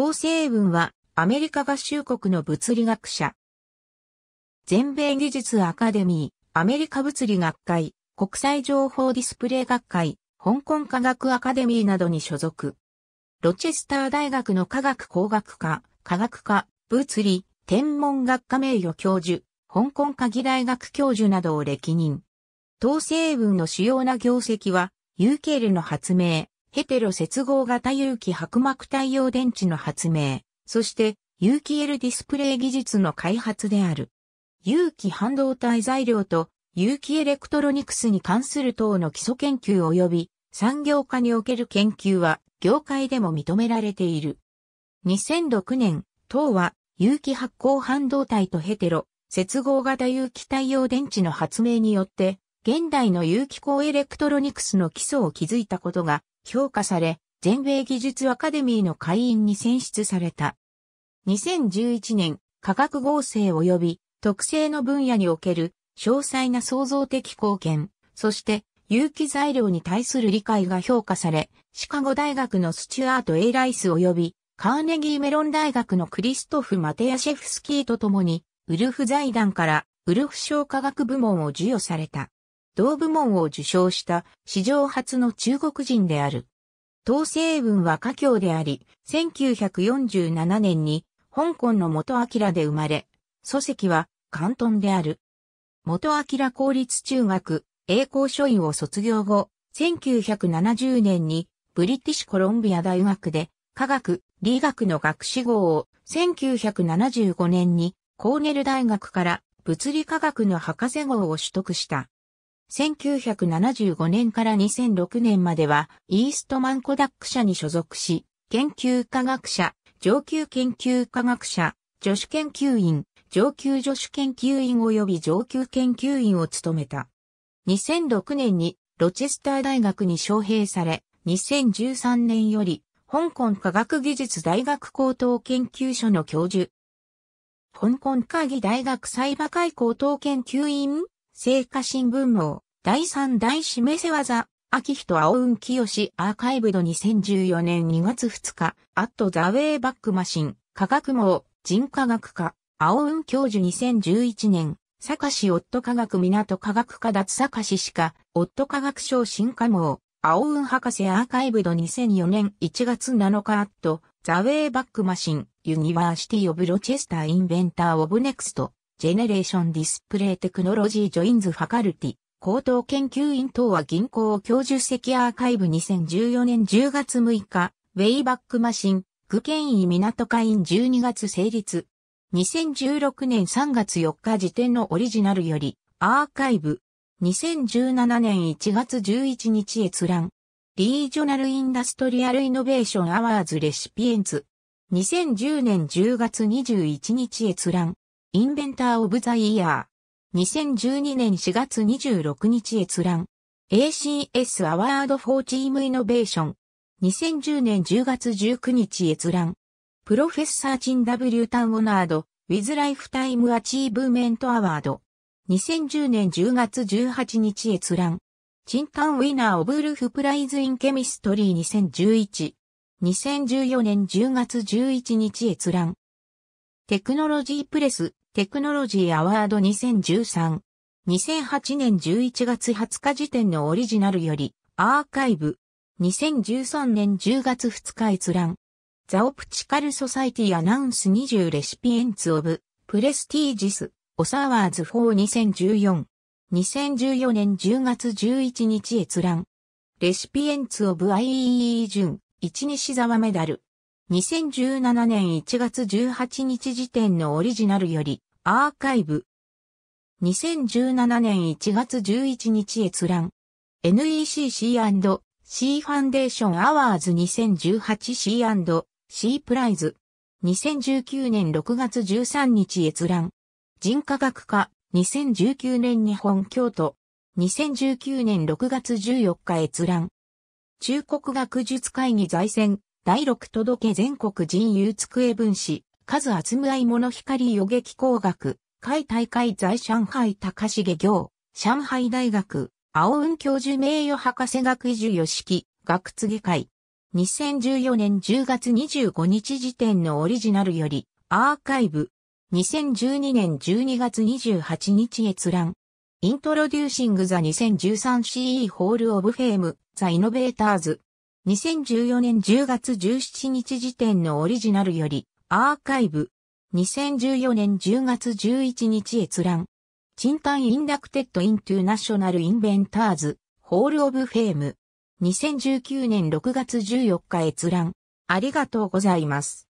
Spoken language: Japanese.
統制軍はアメリカ合衆国の物理学者。全米技術アカデミー、アメリカ物理学会、国際情報ディスプレイ学会、香港科学アカデミーなどに所属。ロチェスター大学の科学工学科、科学科、物理、天文学科名誉教授、香港科技大学教授などを歴任。統制軍の主要な業績は、ユーケールの発明、ヘテロ接合型有機薄膜太陽電池の発明、そして有機 L ディスプレイ技術の開発である。有機半導体材料と有機エレクトロニクスに関する等の基礎研究及び産業化における研究は業界でも認められている。2006年、等は有機発光半導体とヘテロ、接合型有機太陽電池の発明によって、現代の有機光エレクトロニクスの基礎を築いたことが評価され、全米技術アカデミーの会員に選出された。2011年、科学合成及び特性の分野における詳細な創造的貢献、そして有機材料に対する理解が評価され、シカゴ大学のスチュアート・エイライス及びカーネギーメロン大学のクリストフ・マテヤシェフスキーと共に、ウルフ財団からウルフ賞科学部門を授与された。同部門を受賞した史上初の中国人である。東西文は華僑であり、1947年に香港の元明で生まれ、祖籍は関東である。元明公立中学栄光書院を卒業後、1970年にブリティッシュコロンビア大学で科学、理学の学士号を1975年にコーネル大学から物理科学の博士号を取得した。1975年から2006年までは、イーストマンコダック社に所属し、研究科学者、上級研究科学者、助手研究員、上級助手研究員及び上級研究員を務めた。2006年にロチェスター大学に招聘され、2013年より香港科学技術大学高等研究所の教授、香港科技大学サイバ会高等研究員聖火新聞網、第3代示せ技、秋人青雲清アーカイブド2014年2月2日、アットザウェイバックマシン、科学網、人科学科、青雲教授2011年、坂市夫科学港科学科脱坂市歯科、夫科学賞新科網、青雲博士アーカイブド2004年1月7日アット、ザウェイバックマシン、ユニバーシティオブロチェスターインベンターオブネクスト。ジェネレーションディスプレイテクノロジージョインズファカルティ、高等研究員等は銀行教授席アーカイブ2014年10月6日、ウェイバックマシン、具建委港会員12月成立。2016年3月4日時点のオリジナルより、アーカイブ。2017年1月11日閲覧。リージョナルインダストリアルイノベーションアワーズレシピエンツ。2010年10月21日閲覧。インベンター・オブ・ザ・イヤー。2012年4月26日閲覧。ACS アワード・フォー・チーム・イノベーション。2010年10月19日閲覧。プロフェッサー・チン・ W・ タン・オナード、ウィズ・ライフタイム・アチーブメント・アワード。2010年10月18日閲覧。チンタン・ウィナー・オブ・ルフ・プライズ・イン・ケミストリー2011。2014年10月11日閲覧。テクノロジープレス。テクノロジーアワード2013。2008年11月20日時点のオリジナルより、アーカイブ。2013年10月2日閲覧。ザオプチカルソサイティアナウンス20レシピエンツオブ、プレスティージス、オサワーズ4 2014.2014年10月11日閲覧。レシピエンツオブ IEE 順、一西沢メダル。2017年1月18日時点のオリジナルより、アーカイブ。2017年1月11日閲覧。NECC&C ファンデーションアワーズ 2018C&C プライズ。2019年6月13日閲覧。人科学科。2019年日本京都。2019年6月14日閲覧。中国学術会議財政第六届全国人有机分子、数厚む合い光予劇工学、海大会在上海高重行、上海大学、青雲教授名誉博士学位授与式、学継会。2014年10月25日時点のオリジナルより、アーカイブ。2012年12月28日閲覧。Introducing the 2013 CE Hall of Fame, The Innovators, 2014年10月17日時点のオリジナルより、アーカイブ。2014年10月11日閲覧。賃貸インダクテッドイントゥナショナルインベンターズ、ホールオブフェーム。2019年6月14日閲覧。ありがとうございます。